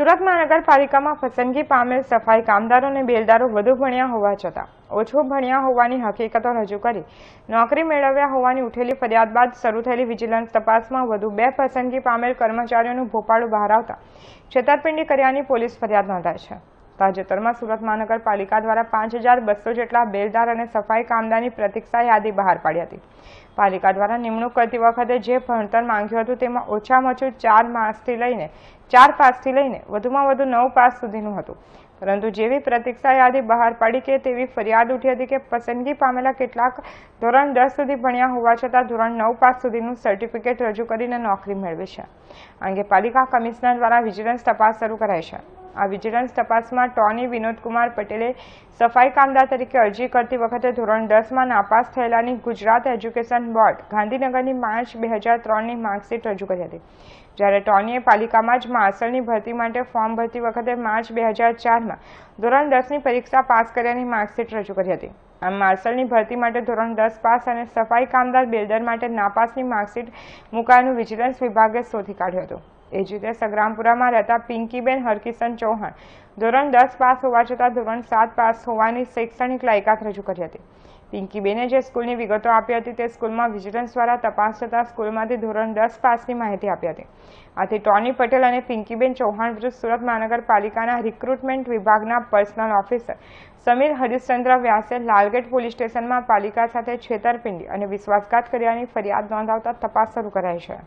સુરત મહાનગરપાલિકામાં પસંદગી પામેલ સફાઈ કામદારો અને બેલદારો વધુ ભણ્યા હોવા છતાં ઓછો ભણ્યા હોવાની હકીકતો રજૂ કરી નોકરી મેળવ્યા હોવાની ઉઠેલી ફરિયાદ બાદ શરૂ થયેલી વિજિલન્સ તપાસમાં વધુ બે પસંદગી પામેલ કર્મચારીઓનું ભોપાળું બહાર આવતા છેતરપિંડી કર્યાની પોલીસ ફરિયાદ નોંધાઈ છે તાજેતરમાં સુરત મહાનગરપાલિકા દ્વારા પાંચ હજાર બસો જેટલા બેલદાર અને સફાઈ કામદારની પ્રતિક્ષા યાદી બહાર પાડી હતી પાલિકા દ્વારા નિમણૂક કરતી વખતે જે ભણતર માંગ્યું હતું તેમાં ઓછામાં ઓછું ચાર માસથી લઈને ચાર પાસથી લઈને વધુમાં વધુ નવ પાસ સુધીનું હતું પરંતુ જેવી પ્રતિક્ષા યાદી બહાર પાડી કે તેવી ફરિયાદ ઉઠી હતી કે પસંદગી પામેલા કેટલાક ધોરણ દસ સુધી ભણ્યા હોવા છતાં ધોરણ નવ પાસ સુધીનું સર્ટિફિકેટ રજૂ કરીને નોકરી મેળવી છે આ અંગે પાલિકા કમિશનર દ્વારા વિજિલન્સ તપાસ શરૂ કરાઈ છે આ વિજિલન્સ તપાસમાં ટોની વિનોદકુમાર પટેલે સફાઈ કામદાર તરીકે અરજી કરતી વખતે ધોરણ દસમાં નાપાસ થયેલાની ગુજરાત એજ્યુકેશન બોર્ડ ગાંધીનગરની માર્ચ બે હજાર ત્રણની માર્કશીટ રજૂ કરી હતી જ્યારે ટોનીએ પાલિકામાં જ માસ્ટરની ભરતી માટે ફોર્મ ભરતી વખતે માર્ચ બે હજાર ચારમાં ધોરણ દસની પરીક્ષા પાસ કર્યાની માર્કશીટ રજૂ કરી હતી આમ માર્શલની ભરતી માટે ધોરણ દસ પાસ અને સફાઈ કામદાર બિલ્ડર માટે નાપાસની માર્કશીટ મુકાયાનું વિજિલન્સ વિભાગે શોધી કાઢ્યું હતું એ જ રીતે સગ્રામપુરામાં રહેતા પિંકીબેન હરકિશન ચૌહાણ ધોરણ દસ પાસ હોવા છતાં ધોરણ સાત પાસ હોવાની શૈક્ષણિક લાયકાત રજૂ કરી હતી પિંકીબેને જે સ્કૂલની વિગતો આપી હતી તે સ્કૂલમાં વિજિલન્સ દ્વારા તપાસ થતાં સ્કૂલમાંથી ધોરણ દસ પાસની માહિતી આપી હતી આથી ટોની પટેલ અને પિંકીબેન ચૌહાણ વિરુદ્ધ સુરત મહાનગરપાલિકાના રિક્રુટમેન્ટ વિભાગના પર્સનલ ઓફિસર સમીર હરિશ્ચંદ્ર વ્યાસે લાલગેટ પોલીસ સ્ટેશનમાં પાલિકા સાથે છેતરપિંડી અને વિશ્વાસઘાત કર્યાની ફરિયાદ નોંધાવતા તપાસ શરૂ કરાઈ છે